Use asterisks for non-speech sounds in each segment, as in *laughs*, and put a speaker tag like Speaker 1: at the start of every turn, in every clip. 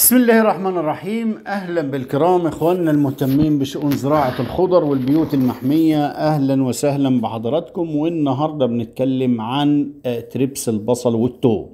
Speaker 1: بسم الله الرحمن الرحيم اهلا بالكرام اخواننا المهتمين بشؤون زراعه الخضر والبيوت المحميه اهلا وسهلا بحضراتكم والنهارده بنتكلم عن آه، تربس البصل والتوم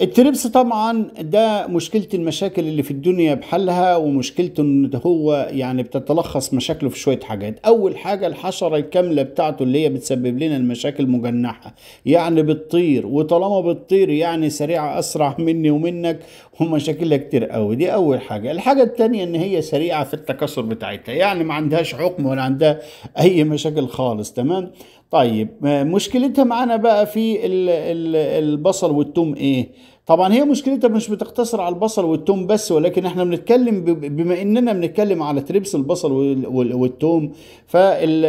Speaker 1: التربس طبعا ده مشكلة المشاكل اللي في الدنيا بحالها ومشكلته ان هو يعني بتتلخص مشاكله في شوية حاجات اول حاجة الحشرة الكاملة بتاعته اللي هي بتسبب لنا المشاكل مجنحة يعني بتطير وطالما بتطير يعني سريعة اسرع *laughs* مني ومنك ومشاكلها كتير قوي دي اول حاجة الحاجة التانية ان هي سريعة في التكاثر بتاعتها يعني ما عندهاش حكم ولا عندها اي مشاكل خالص تمام طيب مشكلتها معانا بقى في البصل والثوم ايه طبعا هي مشكلتها مش بتقتصر على البصل والثوم بس ولكن احنا بنتكلم بما اننا بنتكلم على تربس البصل والثوم فال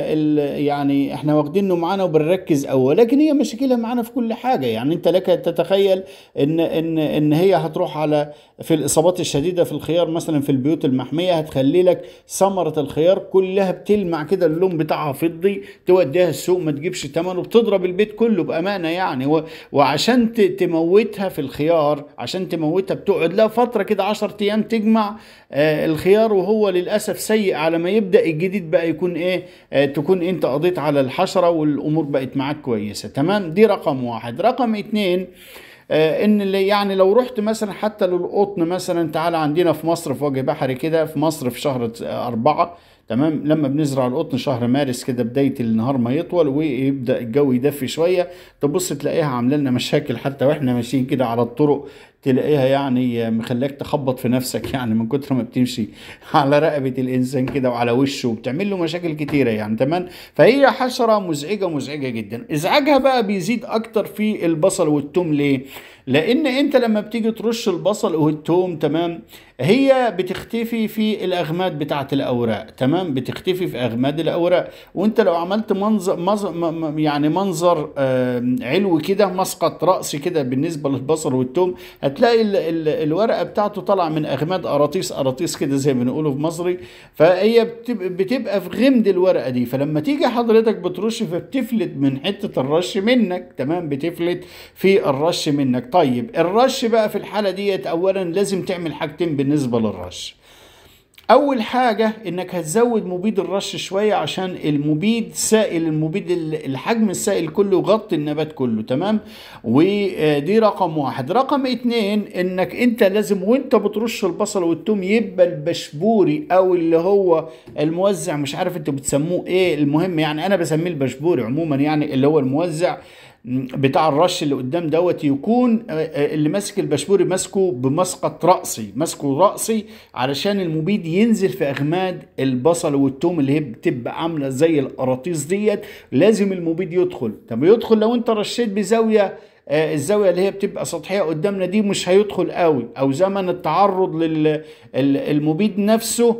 Speaker 1: يعني احنا واخدينه معانا وبنركز قوي ولكن هي مشاكلها معانا في كل حاجه يعني انت لك تتخيل ان ان ان هي هتروح على في الاصابات الشديده في الخيار مثلا في البيوت المحميه هتخلي لك ثمره الخيار كلها بتلمع كده اللون بتاعها فضي توديها السوق ما تجيبش ثمن وبتضرب البيت كله بامانه يعني وعشان تموتها في الخيار الخيار عشان تموتها بتقعد لها فتره كده 10 ايام تجمع آه الخيار وهو للاسف سيء على ما يبدا الجديد بقى يكون ايه آه تكون انت قضيت على الحشره والامور بقت معاك كويسه تمام دي رقم واحد رقم اثنين آه، ان اللي يعني لو رحت مثلا حتى للقطن مثلا تعال عندنا في مصر في وجه بحري كده في مصر في شهر أربعة تمام لما بنزرع القطن شهر مارس كده بدايه النهار ما يطول ويبدا الجو يدفي شويه تبص تلاقيها عامله لنا مشاكل حتى واحنا ماشيين كده على الطرق تلاقيها يعني مخليك تخبط في نفسك *laughs* يعني من كتر ما بتمشي على رقبه الانسان كده وعلى وشه وبتعمل له مشاكل كتيره يعني تمام فهي حشره مزعجه مزعجه جدا ازعاجها بقى بيزيد اكتر في البصل والثوم ليه لان انت لما بتيجي ترش البصل والثوم تمام هي بتختفي في الاغماد بتاعه الاوراق تمام بتختفي في اغماد الاوراق وانت لو عملت منظر, م... يعني منظر علوي كده مسقط راس كده بالنسبه للبصل والثوم هتلاقي الـ الـ الورقه بتاعته طالعه من اغماد قراطيس قراطيس كده زي ما بنقوله مصري فهي بتبقى في غمد الورقه دي فلما تيجي حضرتك بترش فبتفلت من حته الرش منك تمام بتفلت في الرش منك طيب الرش بقى في الحاله ديت اولا لازم تعمل حاجتين بالنسبه للرش اول حاجة انك هتزود مبيد الرش شوية عشان المبيد سائل المبيد الحجم السائل كله يغطي النبات كله تمام ودي رقم واحد رقم اتنين انك انت لازم وانت بترش البصل والثوم يبقى البشبوري او اللي هو الموزع مش عارف انتوا بتسموه ايه المهم يعني انا بسميه البشبوري عموما يعني اللي هو الموزع بتاع الرش اللي قدام دوت يكون آه، آه، اللي ماسك الباشبوري ماسكه بمسقط رأسي ماسكه رأسي علشان المبيد ينزل في أغماد البصل والثوم اللي هي بتبقى عاملة زي القراطيس ديت لازم المبيد يدخل طب يدخل لو انت رشيت بزاوية آه، الزاوية اللي هي بتبقى سطحية قدامنا دي مش هيدخل قوي أو زمن التعرض للمبيد نفسه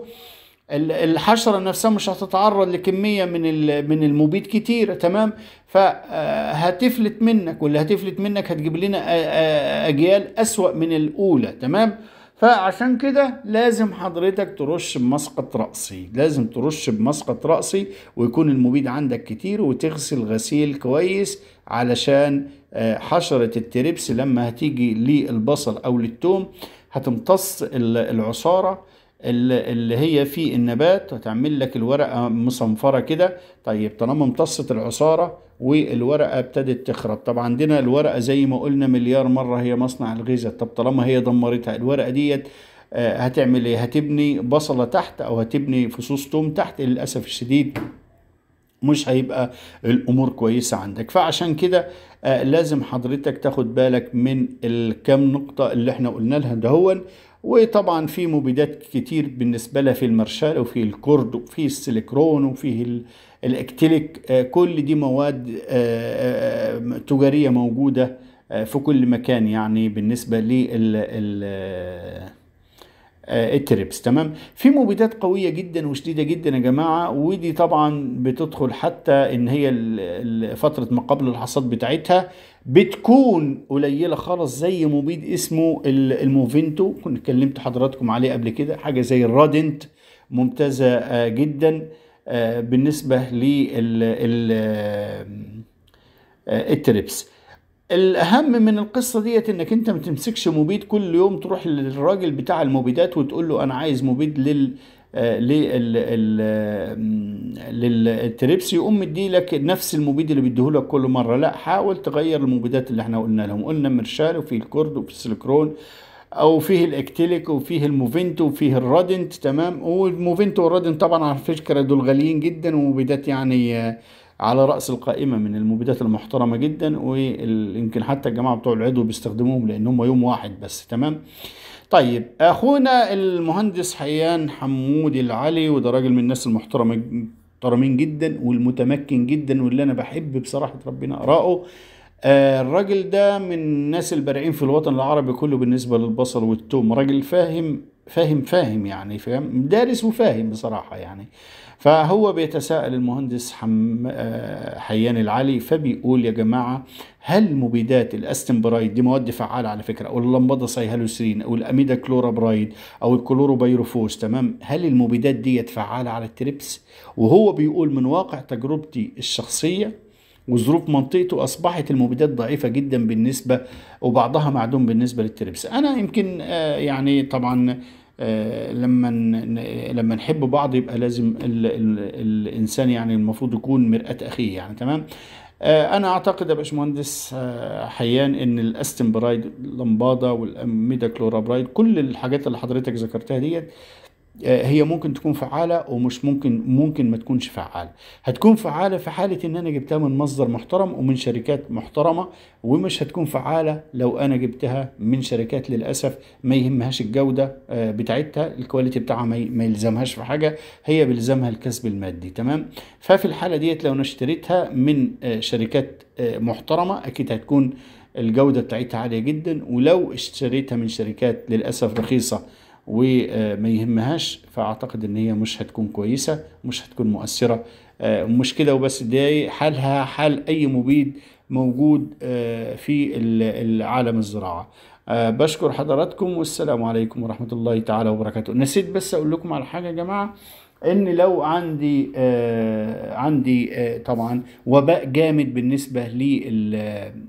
Speaker 1: الحشره نفسها مش هتتعرض لكميه من من المبيد كتيره تمام فهتفلت آه، منك واللي هتفلت منك هتجيب لنا اجيال اسوا من الاولى تمام فعشان كده لازم حضرتك ترش بمسقط رأسي لازم ترش بمسقط رأسي ويكون المبيد عندك كتير وتغسل غسيل كويس علشان آه، حشرة التربس لما هتيجي للبصل أو للتوم هتمتص العصارة اللي هي في النبات هتعمل لك الورقة مصنفرة كده طيب طالما امتصت العصارة والورقة ابتدت تخرب طب عندنا الورقة زي ما قلنا مليار مرة هي مصنع الغذاء طب طالما هي دمرتها الورقة ديت آه، هتعمل ايه هتبني بصلة تحت او هتبني فصوص توم تحت للأسف الشديد مش هيبقى الامور كويسه عندك فعشان كده آه، لازم حضرتك تاخد بالك من الكم نقطه اللي احنا قلنا لها دهون وطبعا في مبيدات كتير بالنسبة لها في المرشال وفي الكرد وفي السيليكرون وفي الاكتيليك آه، كل دي مواد آه، آه، تجارية موجودة في كل مكان يعني بالنسبة لل التريبس آه، تمام في مبيدات قويه جدا وشديده جدا يا جماعه ودي طبعا بتدخل حتى ان هي فتره ما قبل الحصاد بتاعتها بتكون قليله خالص زي مبيد اسمه الموفينتو كنت كلمت حضراتكم عليه قبل كده حاجه زي الرادنت ممتازه آه، جدا آه، بالنسبه لل التريبس الاهم من القصه ديت انك انت ما تمسكش مبيد كل يوم تروح للراجل بتاع المبيدات وتقول له انا عايز مبيد لل آه، للتريبس يقوم مدي لك نفس المبيد اللي بيديهولك كل مره لا حاول تغير المبيدات اللي احنا قلنا لهم قلنا مرشال وفي الكرد وفي السلكرون او فيه الاكتيليك وفيه الموفنتو وفيه الرادنت تمام والموفنتو والرادنت طبعا على فكره دول غاليين جدا ومبيدات يعني آه، على رأس القائمة من المبيدات المحترمة جدا ويمكن حتى الجماعة بتوع العضو بيستخدموهم لأن هم يوم واحد بس تمام طيب أخونا المهندس حيان حمودي العلي وده راجل من الناس المحترمة محترمين جدا والمتمكن جدا واللي انا بحب بصراحه ربنا اقراه آه، الراجل ده من الناس البارعين في الوطن العربي كله بالنسبه للبصل والثوم راجل فاهم فاهم فاهم يعني فاهم دارس وفاهم بصراحه يعني فهو بيتساءل المهندس حم... آه، حيان العلي فبيقول يا جماعه هل مبيدات الاستمبرايد دي مواد فعاله على فكره او اللمبضه سيهالوسرين او الاميدا كلورابرايد او الكلوروبيروفوس تمام هل المبيدات ديت فعاله على التريبس وهو بيقول من واقع تجربتي الشخصيه وظروف منطقته أصبحت المبيدات ضعيفة جدا بالنسبة وبعضها معدوم بالنسبة للتربس أنا يمكن آه، يعني طبعا آه، لما لما نحب بعض يبقى لازم الـ الـ الانسان يعني المفروض يكون مرآة اخيه يعني تمام آه، انا اعتقد يا باشمهندس حيان ان الاستمبرايد لمبادا والاميدا كلورابرايد كل الحاجات اللي حضرتك ذكرتها ديت آه، هي ممكن تكون فعاله ومش ممكن ممكن ما تكونش فعاله هتكون فعاله في حاله ان انا جبتها من مصدر محترم ومن شركات محترمه ومش هتكون فعاله لو انا جبتها من شركات للاسف ما يهمهاش الجوده آه، بتاعتها الكواليتي بتاعها ما يلزمهاش في حاجه هي بيلزمها الكسب المادي تمام ففي الحاله ديت لو انا اشتريتها من آه، شركات محترمه اكيد هتكون الجوده بتاعتها عاليه جدا ولو اشتريتها من شركات للاسف رخيصه وما يهمهاش فاعتقد ان هي مش هتكون كويسه مش هتكون مؤثره كده آه، وبس دي حالها حال اي مبيد موجود آه، في العالم الزراعه آه، بشكر حضراتكم والسلام عليكم ورحمه الله تعالى وبركاته نسيت بس اقول لكم على حاجه يا جماعه ان لو عندي آه عندي آه طبعا وباء جامد بالنسبه لل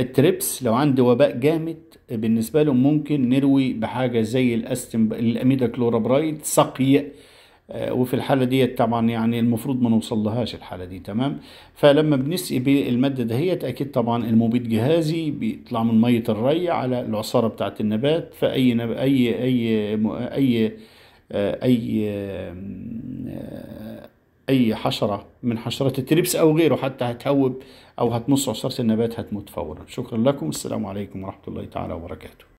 Speaker 1: التريبس لو عنده وباء جامد بالنسبة له ممكن نروي بحاجة زي الأستم الأميدا كلورابرايد سقي آه، وفي الحالة دي طبعا يعني المفروض ما لهاش الحالة دي تمام فلما بنسقي بالمادة دهيت أكيد طبعا المبيد جهازي بيطلع من مية الري على العصارة بتاعت النبات فأي نب... أي أي أي آه، أي, أي اي حشره من حشرات التريبس او غيره حتى هتهوب او هتمص عصاره النبات هتموت فورا شكرا لكم والسلام عليكم ورحمه الله تعالى وبركاته